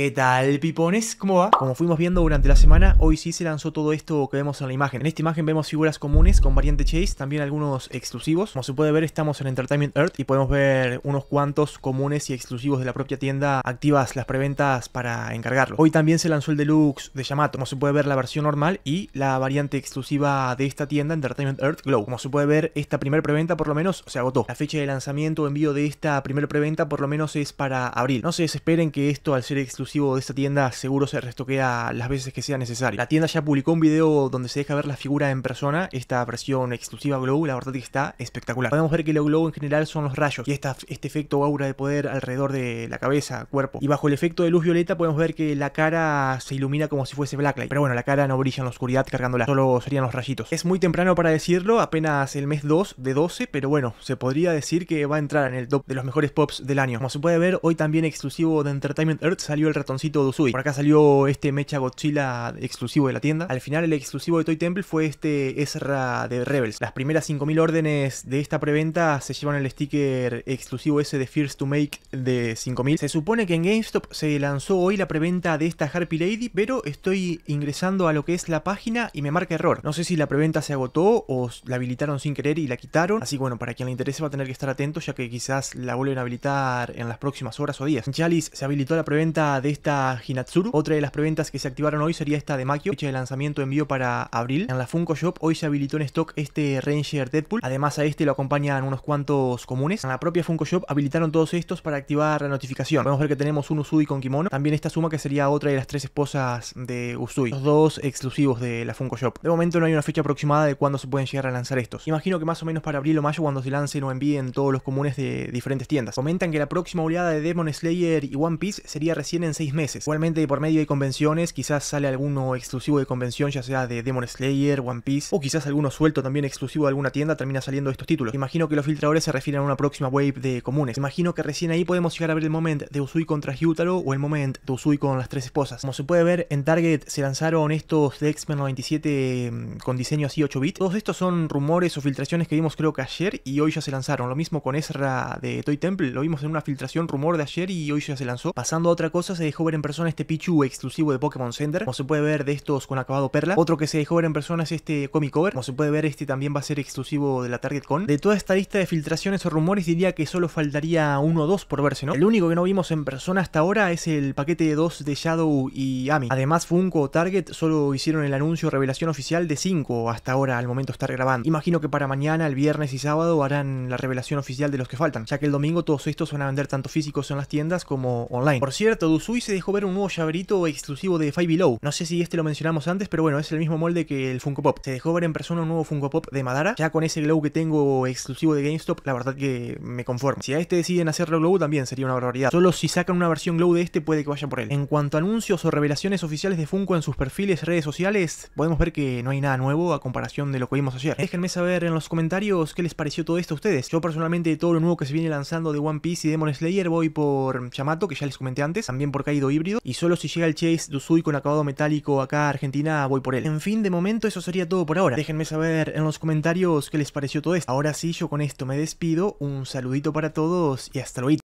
¿Qué tal, pipones? ¿Cómo va? Como fuimos viendo durante la semana, hoy sí se lanzó todo esto que vemos en la imagen. En esta imagen vemos figuras comunes con variante Chase, también algunos exclusivos. Como se puede ver, estamos en Entertainment Earth y podemos ver unos cuantos comunes y exclusivos de la propia tienda activas las preventas para encargarlo. Hoy también se lanzó el deluxe de Yamato. Como se puede ver, la versión normal y la variante exclusiva de esta tienda, Entertainment Earth Glow. Como se puede ver, esta primera preventa por lo menos se agotó. La fecha de lanzamiento o envío de esta primera preventa por lo menos es para abril. No se desesperen que esto al ser exclusivo de esta tienda seguro se restoquea las veces que sea necesario. La tienda ya publicó un video donde se deja ver la figura en persona, esta versión exclusiva Glow, la verdad que está espectacular. Podemos ver que los Glow en general son los rayos y este efecto aura de poder alrededor de la cabeza, cuerpo. Y bajo el efecto de luz violeta podemos ver que la cara se ilumina como si fuese blacklight, pero bueno, la cara no brilla en la oscuridad cargándola, solo serían los rayitos. Es muy temprano para decirlo, apenas el mes 2 de 12, pero bueno, se podría decir que va a entrar en el top de los mejores pops del año. Como se puede ver, hoy también exclusivo de Entertainment Earth salió el ratoncito de Usui. Por acá salió este Mecha Godzilla exclusivo de la tienda. Al final el exclusivo de Toy Temple fue este Ezra de Rebels. Las primeras 5000 órdenes de esta preventa se llevan el sticker exclusivo ese de First to Make de 5000. Se supone que en GameStop se lanzó hoy la preventa de esta Harpy Lady, pero estoy ingresando a lo que es la página y me marca error. No sé si la preventa se agotó o la habilitaron sin querer y la quitaron. Así que bueno, para quien le interese va a tener que estar atento ya que quizás la vuelven a habilitar en las próximas horas o días. En Chalice se habilitó la preventa de esta Hinatsuru. Otra de las preventas que se activaron hoy sería esta de Makio, fecha de lanzamiento envío para abril. En la Funko Shop hoy se habilitó en stock este Ranger Deadpool. Además a este lo acompañan unos cuantos comunes. En la propia Funko Shop habilitaron todos estos para activar la notificación. Podemos ver que tenemos un Usui con kimono. También esta suma que sería otra de las tres esposas de Usui. Los dos exclusivos de la Funko Shop. De momento no hay una fecha aproximada de cuándo se pueden llegar a lanzar estos. Imagino que más o menos para abril o mayo cuando se lancen o envíen todos los comunes de diferentes tiendas. Comentan que la próxima oleada de Demon Slayer y One Piece sería recién en en seis meses. Igualmente por medio de convenciones, quizás sale alguno exclusivo de convención, ya sea de Demon Slayer, One Piece, o quizás alguno suelto también exclusivo de alguna tienda termina saliendo estos títulos. Imagino que los filtradores se refieren a una próxima wave de comunes. Imagino que recién ahí podemos llegar a ver el momento de Usui contra Hyutaro o el momento de Usui con las tres esposas. Como se puede ver, en Target se lanzaron estos de X-Men 97 mm, con diseño así 8 bits. Todos estos son rumores o filtraciones que vimos creo que ayer y hoy ya se lanzaron. Lo mismo con Ezra de Toy Temple, lo vimos en una filtración rumor de ayer y hoy ya se lanzó. Pasando a otra cosa, se dejó ver en persona este Pichu exclusivo de Pokémon Center. Como se puede ver de estos con acabado perla. Otro que se dejó ver en persona es este Comic Cover. Como se puede ver este también va a ser exclusivo de la Target Con. De toda esta lista de filtraciones o rumores diría que solo faltaría uno o dos por verse, ¿no? El único que no vimos en persona hasta ahora es el paquete de dos de Shadow y Ami. Además Funko o Target solo hicieron el anuncio revelación oficial de 5 hasta ahora al momento de estar grabando. Imagino que para mañana, el viernes y sábado harán la revelación oficial de los que faltan, ya que el domingo todos estos van a vender tanto físicos en las tiendas como online. Por cierto, se dejó ver un nuevo llaverito exclusivo de Five Below. No sé si este lo mencionamos antes, pero bueno, es el mismo molde que el Funko Pop. Se dejó ver en persona un nuevo Funko Pop de Madara. Ya con ese glow que tengo exclusivo de GameStop, la verdad que me conformo. Si a este deciden hacerlo glow, también sería una barbaridad. Solo si sacan una versión glow de este, puede que vaya por él. En cuanto a anuncios o revelaciones oficiales de Funko en sus perfiles, redes sociales, podemos ver que no hay nada nuevo a comparación de lo que vimos ayer. Déjenme saber en los comentarios qué les pareció todo esto a ustedes. Yo personalmente, todo lo nuevo que se viene lanzando de One Piece y Demon Slayer, voy por Yamato, que ya les comenté antes. También por caído híbrido. Y solo si llega el Chase Dusui con acabado metálico acá a Argentina, voy por él. En fin, de momento eso sería todo por ahora. Déjenme saber en los comentarios qué les pareció todo esto. Ahora sí, yo con esto me despido. Un saludito para todos y hasta luego.